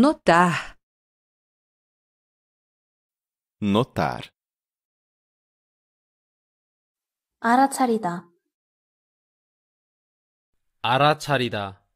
notar notar aracharida aracharida